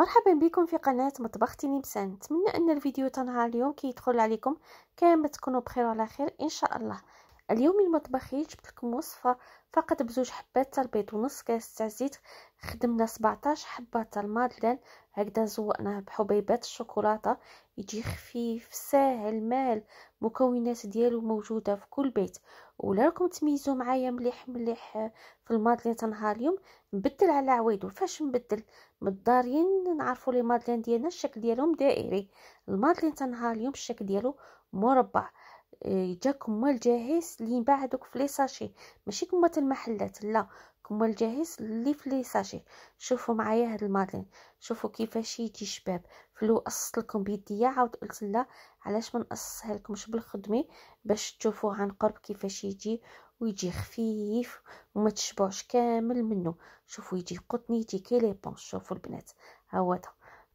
مرحبا بكم في قناة مطبخ تيني بسان نتمنى ان الفيديو تنهار اليوم كيدخل يدخل عليكم كامل تكونوا بخير وعلى خير ان شاء الله اليوم المطبخي جبت لكم وصفه فقط بزوج حبات تاع البيض ونص كاس تاع الزيت خدمنا 17 حبه تاع المادلين هكذا زوقناه بحبيبات الشوكولاته يجي خفيف ساهل مال مكونات ديالو موجوده في كل بيت ولا راكم تميزوا معايا مليح مليح في المادلين تاع نهار اليوم نبدل على عويد فاش نبدل مضارين نعرفوا لي مادلين ديالنا الشكل ديالهم دائري المادلين تاع نهار اليوم الشكل ديالو مربع جا كمال جاهز اللي ينباع في لي ساشي ماشي كمات المحلات لا كمال جاهز اللي في لي ساشي شوفوا معايا هاد المادلين شوفوا كيفاش يجي شباب فلو قصت لكم بيديا عاود قلت لا علاش ما نقصها لكمش بالخدمه باش تشوفوا عن قرب كيفاش يجي ويجي خفيف وما تشبعش كامل منه شوفوا يجي قطني يجي لي بونش شوفوا البنات ها هو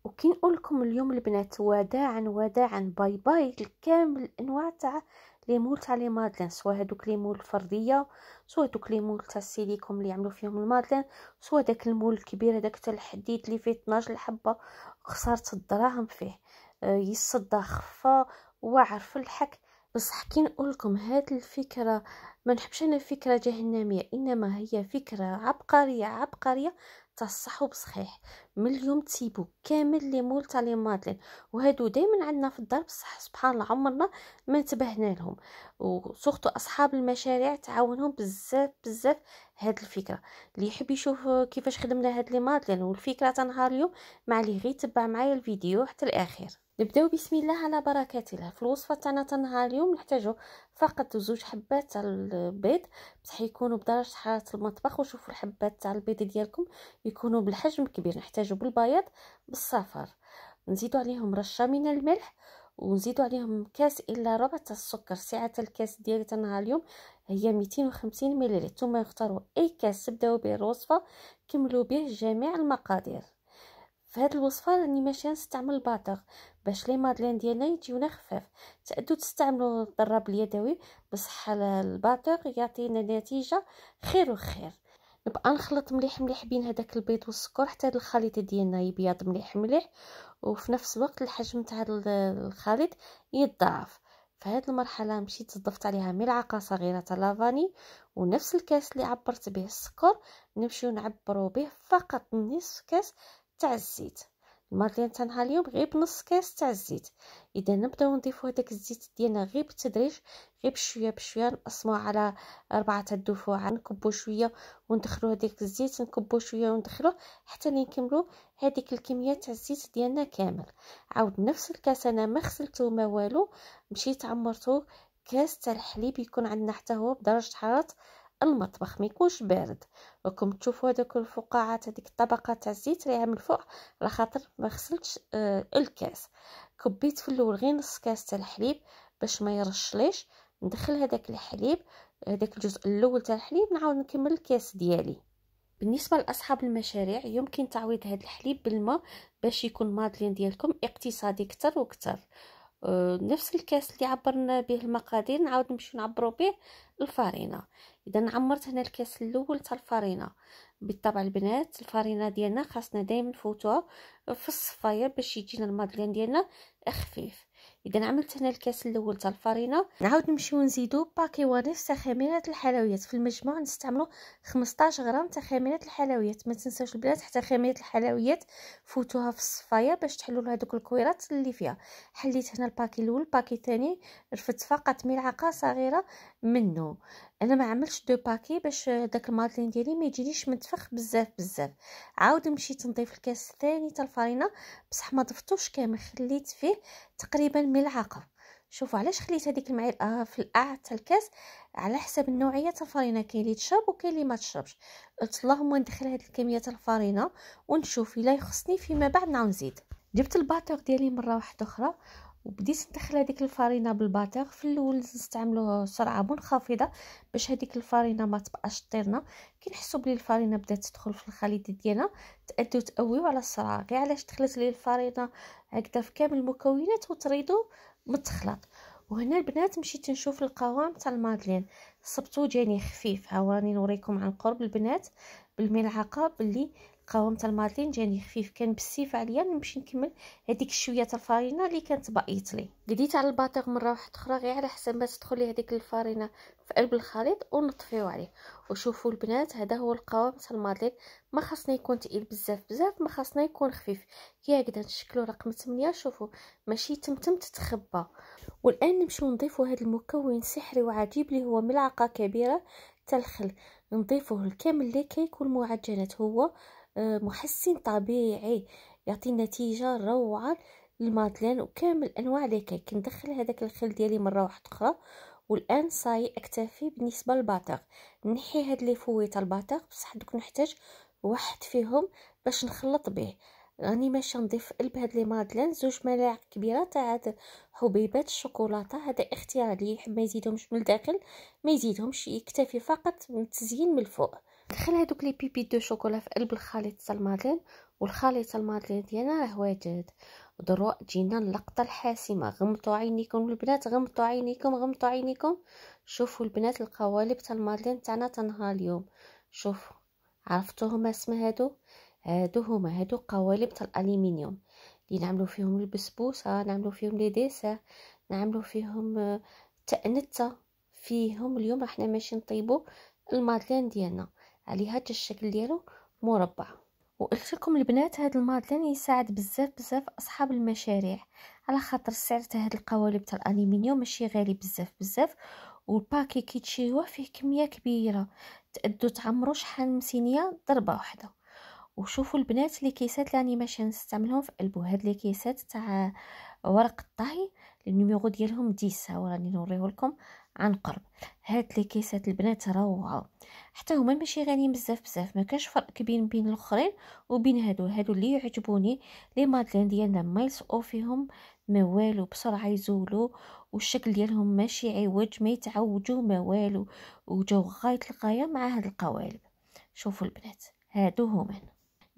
وكي نقولكم اليوم البنات وداعا وداعا باي باي لكامل الانواع تاع لي مول تاع لي مادلين سواء هذوك لي مول الفرديه سواء هادوك لي مول تاع السيليكون اللي يعملوا فيهم المادلين سواء داك المول الكبير هذاك تاع الحديد اللي فيه 12 الحبه خساره الدراهم فيه آه يصدى خفا واعر في الحك بصح كي نقول لكم هاد الفكره ما نحبش انا فكره جهنميه انما هي فكره عبقريه عبقريه حتى الصح بصحيح من اليوم تسيبو كامل لي مول تاع لي مادلين وهادو دائما عندنا في الدار بصح سبحان الله عمرنا ما انتبهنا لهم وسورتو اصحاب المشاريع تعاونهم بزاف بزاف هاد الفكره اللي يحب يشوف كيفاش خدمنا هاد لي مادلين والفكره تاع نهار اليوم معلي غير تبع معايا الفيديو حتى الاخير نبداو بسم الله على بركه الله في الوصفه تاعنا تاع نهار اليوم نحتاجو فقط زوج حبات تاع البيض بصح يكونوا بدرجه حراره المطبخ وشوفوا الحبات تاع البيض ديالكم يكونوا بالحجم كبير نحتاجو بالبياض بالصفر نزيدو عليهم رشه من الملح ونزيدو عليهم كاس الا ربع تاع السكر سعه الكاس ديال تاع نهار اليوم هي 250 ملل ثم اختاروا اي كاس تبداو به الوصفه كملوا به جميع المقادير في هذه الوصفه راني ماشيه نستعمل الباتغ باش لي مادلين ديالنا يجيونا خفاف تقدو تستعملوا الضراب اليدوي بصح الباتغ يعطينا نتيجه خير وخير نبقى نخلط مليح مليح بين هذاك البيض والسكر حتى هذا الخليط ديالنا يبيض مليح مليح وفي نفس الوقت الحجم تاع الخليط يتضاعف في هذه المرحله مشيت ضفت عليها ملعقه صغيره تاع لافاني ونفس الكاس اللي عبرت به السكر نمشيو نعبرو به فقط نصف كاس تاع الزيت الماء ديالنا تنها اليوم غير بنص كاس تاع الزيت اذا نبداو نضيفو هذاك الزيت ديالنا غير بالتدريج غير بشويه بشويه نقسمو على اربعه تاع الدفوعه نكبو شويه وندخلو هذاك الزيت نكبو شويه وندخلو حتى نكملو هذيك الكميه تاع الزيت ديالنا كامل عاود نفس الكاس انا ما غسلته ما والو مشيت عمرته كاس تاع الحليب يكون عندنا حتى هو بدرجه حراره المطبخ ما يكونش بارد راكم تشوفوا هذوك الفقاعات هذيك الطبقه تاع الزيت راهي من الفوق على خاطر ما غسلتش آه الكاس كبيت في الاول غير نص كاس تاع الحليب باش ما يرشليش ندخل هذاك الحليب هذاك الجزء الاول تاع الحليب نعاود نكمل الكاس ديالي بالنسبه لاصحاب المشاريع يمكن تعويض هذا الحليب بالماء باش يكون مادلين ديالكم اقتصادي اكثر واكثر آه، نفس الكاس اللي عبرنا به المقادير نعاود نمشيو نعبرو به الفرينه اذا عمرت هنا الكاس الاول تاع الفرينه بالطبع البنات الفرينه ديالنا خاصنا دائما نفوتوها في الصفايه باش يجينا المادلين ديالنا خفيف اذا عملت هنا الكاس الاول تاع الفرينه نعاود نمشيو نزيدو باكي ونص تاع خميره الحلويات في المجموع نستعملو 15 غرام تاع خميره الحلويات ما تنساوش البنات حتى خميره الحلويات فوتوها في الصفايه باش تحلوا هذوك الكويرات اللي فيها حليت هنا الباكي الاول الباكي الثاني رفدت فقط ملعقه صغيره منه انا ما عملتش دو باكي باش داك المارلين ديالي ما يجينيش منتفخ بزاف بزاف عاود مشيت نضيف الكاس الثاني تاع الفرينه بصح ما ضفتوش كامل خليت فيه تقريبا ملعقه شوفوا علاش خليت هذيك المعلقه في القاع تاع الكاس على حسب النوعيه تاع الفرينه كاين اللي تشرب وكاين اللي ما تشربش قلت اللهم ندخل هذه الكميه تاع الفرينه ونشوف الا يخصني فيما بعد نعاود نزيد جبت الباتور ديالي مره واحده اخرى وبديت ندخل هذيك الفرينه بالباتيغ في الاول نستعملوا سرعه منخفضه باش هذيك الفرينه ما تبقاش طيرنا كي نحسوا بلي الفرينه بدات تدخل في الخليط ديالنا تادوا تقويو على السرعه غير علاش دخلت لي الفرينه هكذا في كامل المكونات وتريدوا متخلط وهنا البنات مشيت نشوف القوام تاع المادلين صبتو جاني خفيف ها راني نوريكم عن قرب البنات بالملعقه باللي القهوه تاع المارلين جاني خفيف كان بالسيف عليا نمشي نكمل هذيك الشويه تاع الفارينه اللي كانت باقيت لي قديت على الباطيغ مره واحده اخرى غير على حسب ما تدخل هذيك الفارينه في قلب الخليط ونطفيو عليه وشوفوا البنات هذا هو القوام تاع المارلين ما خاصنا يكون تقيل بزاف بزاف ما خاصنا يكون خفيف كي هكذا نشكلو رقم 8 شوفوا ماشي تمتم تتخبى والان نمشيو نضيفوا هذا المكون سحري وعجيب اللي هو ملعقه كبيره تاع الخل نضيفوه الكامل لكيك والمعجنات هو محسن طبيعي يعطي نتيجه روعه للمادلين وكامل انواع لي ندخل كندخل هذاك الخل ديالي مره واحده اخرى والان صاي اكتفي بالنسبه للباتغ نحي هاد لي فويطه الباتغ بصح دوك نحتاج واحد فيهم باش نخلط به راني ماشي نضيف قلب هاد لي مادلين زوج ملاعق كبيره تاع هاد حبيبات الشوكولاته هذا اختياري يحب ما يزيدهمش من الداخل ما يزيدهمش يكتفي فقط من التزيين من الفوق دخل هادوك لي بيبي دو شوكولا في قلب الخليط تاع المادلين والخليط تاع المادلين ديالنا راه واجد ضروا جينا اللقطه الحاسمه غمضوا عينيكم البنات غمضوا عينيكم غمضوا عينيكم شوفوا البنات القوالب تاع المادلين تاعنا تنهار اليوم شوفوا عرفتوهم اسم هادو هادو هما هادو قوالب تاع الالومنيوم اللي نعملو فيهم البسبوسه نعملو فيهم لي ديسير نعملو فيهم آه، تأنته فيهم اليوم راحنا ماشي نطيبو المادلين ديالنا على هذا الشكل ديالو مربع وقلت لكم البنات هاد المادلين يساعد بزاف بزاف اصحاب المشاريع على خاطر السعر تاع هاد القوالب تاع الالومنيوم ماشي غالي بزاف بزاف والباكي كي تشريوه فيه كميه كبيره تادو تعمرو شحال من سينيه ضربه واحده وشوفوا البنات لي كيسات لاني ماشي ماشيه نستعملهم في قلبو هاد لي كيسات تاع ورق الطهي النيميرو ديالهم 10 ها راني نوريه لكم عن قرب هاد لي كيسات البنات روعه حتى هما ماشي غاليين بزاف بزاف ما كاش فرق كبير بين الاخرين وبين هادو هادو اللي يعجبوني لي مادلين ديالنا ما او فيهم ما والو بسرعه يزولوا والشكل ديالهم ماشي عوج ما يتعوجوا ما والو وجاو غايه الغايه مع هاد القوالب شوفوا البنات هادو هما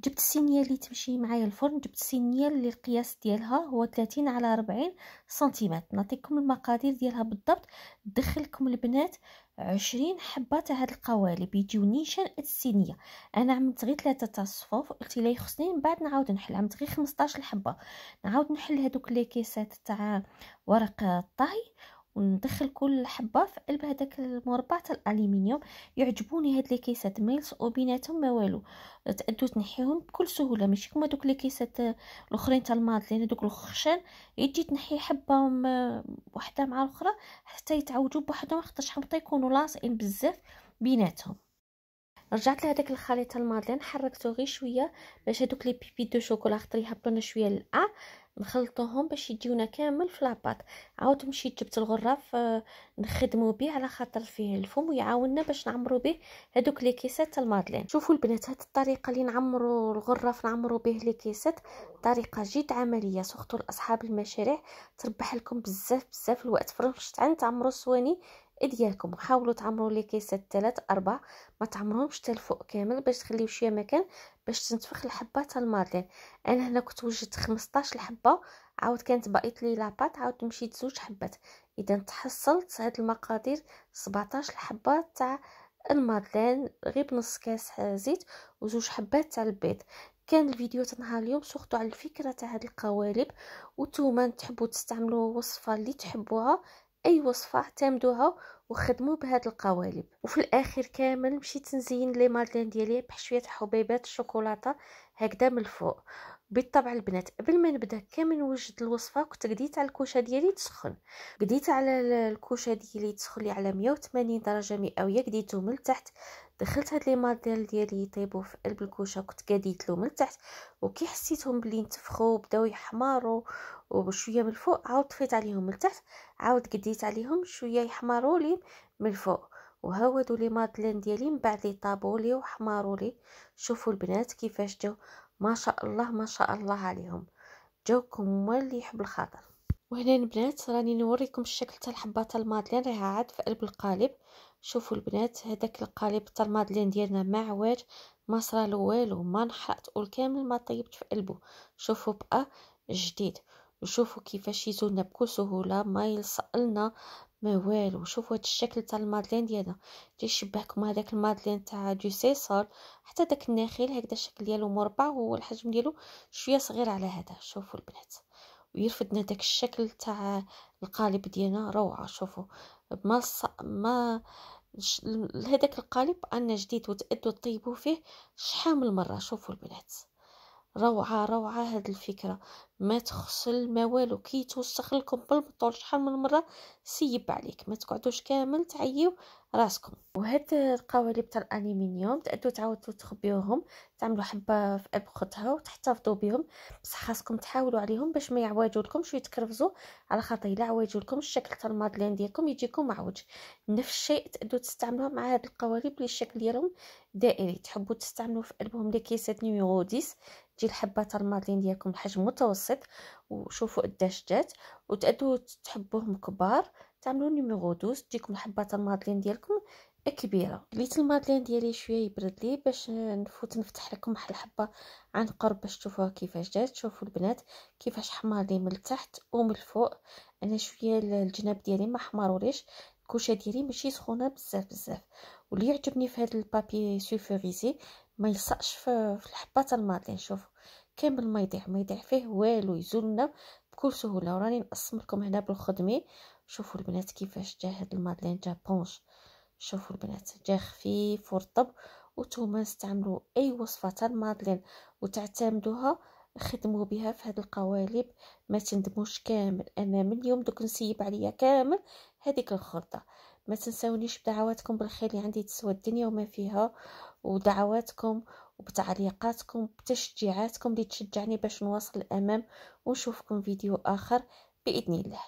جبت السينيه اللي تمشي معايا الفرن جبت السينيه اللي القياس ديالها هو 30 على 40 سنتيمتر نعطيكم المقادير ديالها بالضبط دخلكم البنات 20 حبه تاع هاد القوالب يجيو نيشان السينيه انا عملت غير ثلاثه تاع الصفوف قلت لي خصني من بعد نعاود نحل عملت غير 15 الحبه نعاود نحل هادوك لي كيسات تاع ورق الطهي وندخل كل حبه في قلب هذاك المربع تاع الالومنيوم يعجبوني هاد لي كيسات ميلس وبيناتهم ما والو تادو تنحيهم بكل سهوله ماشي كما دوك لي كيسات الاخرين تاع المادلين دوك الخشان يجي تنحي حبه وحده مع الاخرى حتى يتعوجوا بوحدهم خاطرش حتى يكونوا لاصقين بزاف بيناتهم رجعت لهداك الخليط المادلين حركته غير شويه باش هذوك لي بيبي دو شوكولا خاطر يهبطونا شويه للأ نخلطوهم باش يجيونا كامل في لاباط عاود مشيت جبت الغراف آه، نخدمو به على خاطر فيه الفم ويعاوننا باش نعمرو به هذوك لي كيسات المادلين شوفوا البنات هاد الطريقه اللي نعمرو الغراف نعمرو به لي كيسات طريقه جد عمليه سورتو لاصحاب المشاريع تربح لكم بزاف بزاف الوقت فرشت عن تعمرو الصواني ديالكم حاولوا تعمروا لي كيسات ثلاث اربع ما تعمروهمش حتى الفوق كامل باش تخليو شويه مكان باش تنتفخ الحبه تاع المارلين انا هنا كنت وجدت 15 حبه عاود كانت باقيت لي لاباط عاود مشيت زوج حبات اذا تحصلت هاد المقادير 17 حبه تاع المارلين غير بنص كاس زيت وزوج حبات تاع البيض كان الفيديو تاع نهار اليوم سخطو على الفكره تاع هاد القوالب وانتوما تحبوا تستعملوا وصفه اللي تحبوها اي وصفه اعتمدوها وخدموا بهاد القوالب وفي الاخر كامل مشيت نزين لي مادلين ديالي بحشويه حبيبات الشوكولاته هكذا من الفوق بالطبع البنات قبل ما نبدا كامل نوجد الوصفه كنت قديت على الكوشه ديالي تسخن قديت على الكوشه ديالي تسخن لي على 180 درجه مئويه قديته من تحت دخلت هاد لي مادير ديالي يطيبوا في قلب الكوشه كنت قاديت له من التحت وكي حسيتهم بلي انتفخوا بداو يحمروا وشويه من الفوق عاود طفيت عليهم من التحت عاود قديت عليهم شويه يحمروا لي من الفوق هادو لي مادلين ديالي من بعد يطابوا لي وحمروا لي شوفوا البنات كيفاش جاو ما شاء الله ما شاء الله عليهم جاوكم هما اللي يحب الخاطر وهنا البنات راني نوريكم الشكل تاع الحبه تاع المادلين راها عاد في قلب القالب شوفوا البنات هذاك القالب تاع المادلين ديالنا ما عواد ما صرالو والو ما نحرقت والكامل ما طيبت في قلبه شوفوا بقى جديد وشوفوا كيفاش يزولنا بكل سهوله ما يلصق لنا ما والو شوفوا هذا الشكل تاع المادلين ديالنا يشبهكم هذاك المادلين تاع دو سيسار حتى داك الناخيل هكذا الشكل ديالو مربع والحجم ديالو شويه صغير على هذا شوفوا البنات ويرفدنا داك الشكل تاع القالب ديالنا روعه شوفوا ما ص... ما هذاك القالب انا جديد وتأدوا طيبوا فيه شحال من مره شوفوا البنات روعه روعه هاد الفكره ما تخسل ما والو كي توسخ لكم بالبطول شحال من مره سيب عليك ما تقعدوش كامل تعيو راسكم وهاد القوالب تاع الالومنيوم تقدروا تعاودوا تخبيوهم تعملوا حبه في اب خطها وتحتفظوا بهم بصح خاصكم تحاولوا عليهم باش ما يعوجوا لكم شويه تكرفزوا على خاطر الا عوجوا لكم الشكل تاع المادلين ديالكم يجيكم معوج نفس الشيء تقدروا تستعملوها مع هاد القوالب اللي الشكل ديالهم دائري تحبوا تستعملوا في قلبهم لي كيسات نيميرو 10 ديال الحبات المارلين ديالكم بحجم متوسط وشوفوا قداش جات وتأدوا تحبوهم كبار تعملوا نيميرو 12 تجيكم الحبات المارلين ديالكم كبيره بليت المادلين ديالي شويه يبرد لي باش نفوت نفتح لكم واحد الحبه عن قرب باش تشوفوها كيفاش جات شوفوا البنات كيفاش حمار لي من التحت ومن الفوق انا شويه الجناب ديالي ما حماروليش الكوشه ديالي ماشي سخونه بزاف بزاف واللي يعجبني في هذا البابي سيفوريزي ما يلصقش في الحبات الماضي نشوفوا كامل ما يضيع ما يضيع فيه والو يزول لنا بكل سهوله وراني نقسم لكم هنا بالخدمي شوفوا البنات كيفاش جا هاد المادلين جا بونش شوفوا البنات جا خفيف ورطب وتوما استعملوا اي وصفه تاع المادلين وتعتمدوها خدموا بها في هاد القوالب ما تندموش كامل انا من اليوم دوك نسيب عليا كامل هذيك الخلطه ما تنساونيش بدعواتكم بالخير اللي عندي تسوى الدنيا وما فيها ودعواتكم وبتعليقاتكم بتشجيعاتكم اللي تشجعني باش نواصل الامام ونشوفكم فيديو اخر باذن الله